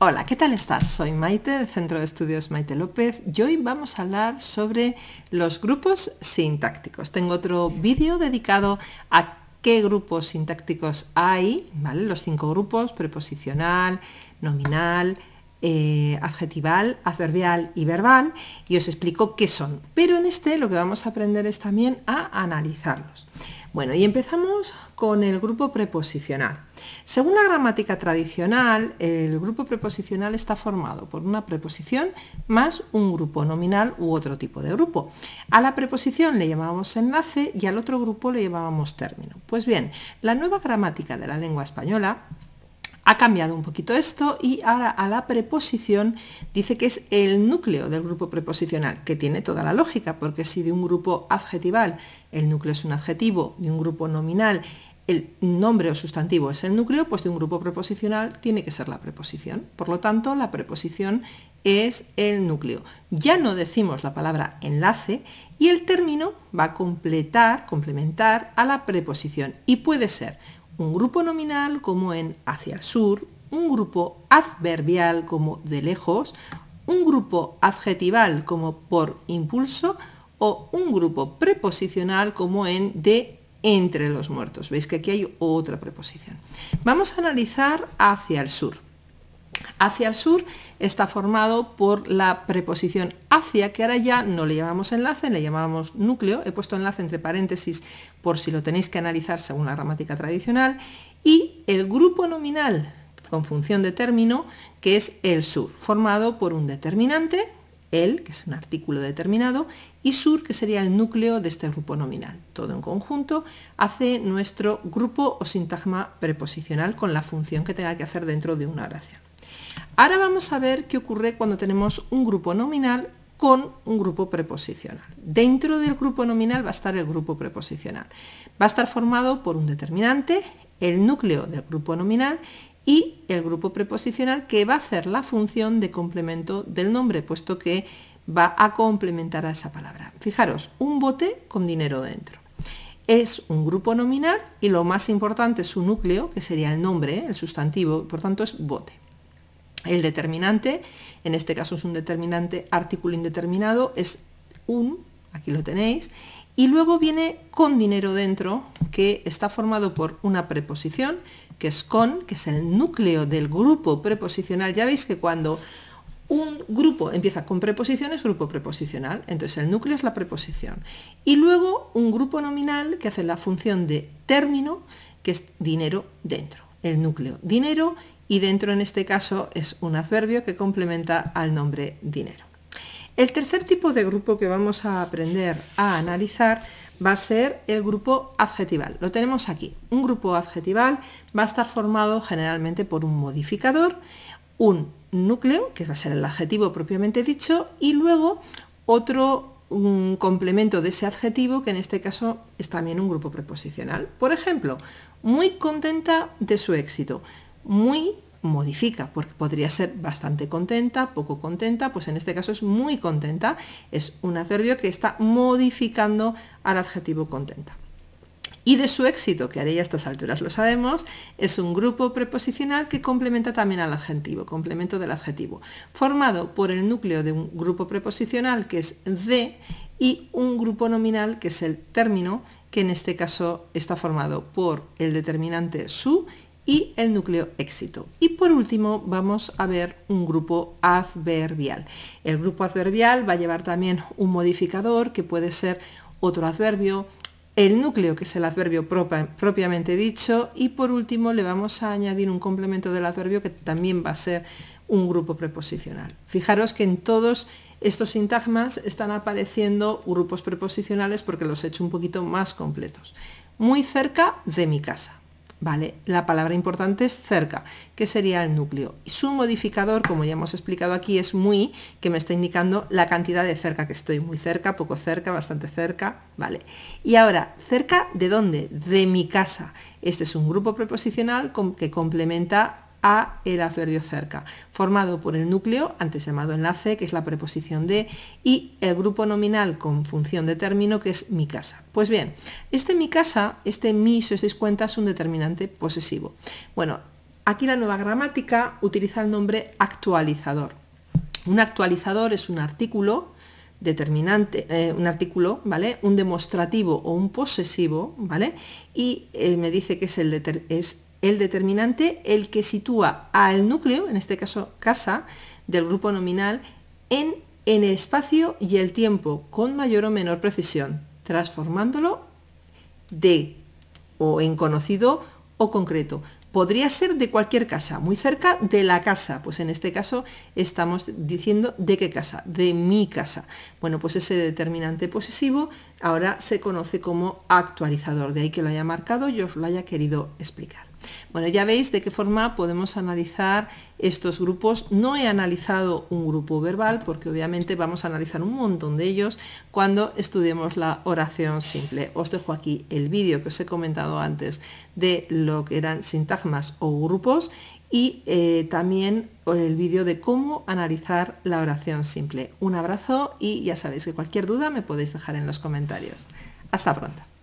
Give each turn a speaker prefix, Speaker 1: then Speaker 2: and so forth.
Speaker 1: Hola, ¿qué tal estás? Soy Maite del Centro de Estudios Maite López y hoy vamos a hablar sobre los grupos sintácticos. Tengo otro vídeo dedicado a qué grupos sintácticos hay, ¿vale? Los cinco grupos, preposicional, nominal, eh, adjetival, adverbial y verbal, y os explico qué son. Pero en este lo que vamos a aprender es también a analizarlos. Bueno, y empezamos con el grupo preposicional. Según la gramática tradicional, el grupo preposicional está formado por una preposición más un grupo nominal u otro tipo de grupo. A la preposición le llamábamos enlace y al otro grupo le llamábamos término. Pues bien, la nueva gramática de la lengua española ha cambiado un poquito esto y ahora a la preposición dice que es el núcleo del grupo preposicional, que tiene toda la lógica, porque si de un grupo adjetival el núcleo es un adjetivo, de un grupo nominal el nombre o sustantivo es el núcleo, pues de un grupo preposicional tiene que ser la preposición. Por lo tanto, la preposición es el núcleo. Ya no decimos la palabra enlace y el término va a completar, complementar a la preposición y puede ser un grupo nominal como en hacia el sur, un grupo adverbial como de lejos, un grupo adjetival como por impulso o un grupo preposicional como en de entre los muertos. Veis que aquí hay otra preposición. Vamos a analizar hacia el sur. Hacia el sur está formado por la preposición hacia, que ahora ya no le llamamos enlace, le llamamos núcleo. He puesto enlace entre paréntesis por si lo tenéis que analizar según la gramática tradicional. Y el grupo nominal con función de término, que es el sur, formado por un determinante, el, que es un artículo determinado, y sur, que sería el núcleo de este grupo nominal. Todo en conjunto hace nuestro grupo o sintagma preposicional con la función que tenga que hacer dentro de una oración. Ahora vamos a ver qué ocurre cuando tenemos un grupo nominal con un grupo preposicional. Dentro del grupo nominal va a estar el grupo preposicional. Va a estar formado por un determinante, el núcleo del grupo nominal y el grupo preposicional que va a hacer la función de complemento del nombre, puesto que va a complementar a esa palabra. Fijaros, un bote con dinero dentro. Es un grupo nominal y lo más importante es su núcleo, que sería el nombre, ¿eh? el sustantivo, por tanto es bote. El determinante, en este caso es un determinante artículo indeterminado, es un, aquí lo tenéis, y luego viene con dinero dentro, que está formado por una preposición, que es con, que es el núcleo del grupo preposicional. Ya veis que cuando un grupo empieza con preposición es grupo preposicional, entonces el núcleo es la preposición. Y luego un grupo nominal que hace la función de término, que es dinero dentro, el núcleo dinero y dentro en este caso es un adverbio que complementa al nombre dinero. El tercer tipo de grupo que vamos a aprender a analizar va a ser el grupo adjetival. Lo tenemos aquí. Un grupo adjetival va a estar formado generalmente por un modificador, un núcleo, que va a ser el adjetivo propiamente dicho, y luego otro complemento de ese adjetivo, que en este caso es también un grupo preposicional. Por ejemplo, muy contenta de su éxito muy modifica, porque podría ser bastante contenta, poco contenta, pues en este caso es muy contenta, es un adverbio que está modificando al adjetivo contenta. Y de su éxito, que haré ya a estas alturas lo sabemos, es un grupo preposicional que complementa también al adjetivo, complemento del adjetivo, formado por el núcleo de un grupo preposicional que es de y un grupo nominal que es el término, que en este caso está formado por el determinante su y el núcleo éxito. Y por último vamos a ver un grupo adverbial. El grupo adverbial va a llevar también un modificador que puede ser otro adverbio, el núcleo que es el adverbio propiamente dicho y por último le vamos a añadir un complemento del adverbio que también va a ser un grupo preposicional. Fijaros que en todos estos sintagmas están apareciendo grupos preposicionales porque los he hecho un poquito más completos. Muy cerca de mi casa. Vale, la palabra importante es cerca, que sería el núcleo. Su modificador, como ya hemos explicado aquí, es muy, que me está indicando la cantidad de cerca, que estoy muy cerca, poco cerca, bastante cerca, vale. Y ahora, ¿cerca de dónde? De mi casa. Este es un grupo preposicional que complementa a el adverbio cerca, formado por el núcleo, antes llamado enlace, que es la preposición de, y el grupo nominal con función de término, que es mi casa. Pues bien, este mi casa, este mi, si os dais cuenta, es un determinante posesivo. Bueno, aquí la nueva gramática utiliza el nombre actualizador. Un actualizador es un artículo determinante, eh, un artículo, ¿vale? Un demostrativo o un posesivo, ¿vale? Y eh, me dice que es el, es el determinante el que sitúa al núcleo, en este caso casa, del grupo nominal en, en el espacio y el tiempo con mayor o menor precisión, transformándolo de o en conocido o concreto. Podría ser de cualquier casa, muy cerca de la casa, pues en este caso estamos diciendo de qué casa, de mi casa. Bueno, pues ese determinante posesivo ahora se conoce como actualizador, de ahí que lo haya marcado y os lo haya querido explicar. Bueno, ya veis de qué forma podemos analizar estos grupos. No he analizado un grupo verbal porque obviamente vamos a analizar un montón de ellos cuando estudiemos la oración simple. Os dejo aquí el vídeo que os he comentado antes de lo que eran sintagmas o grupos y eh, también el vídeo de cómo analizar la oración simple. Un abrazo y ya sabéis que cualquier duda me podéis dejar en los comentarios. Hasta pronto.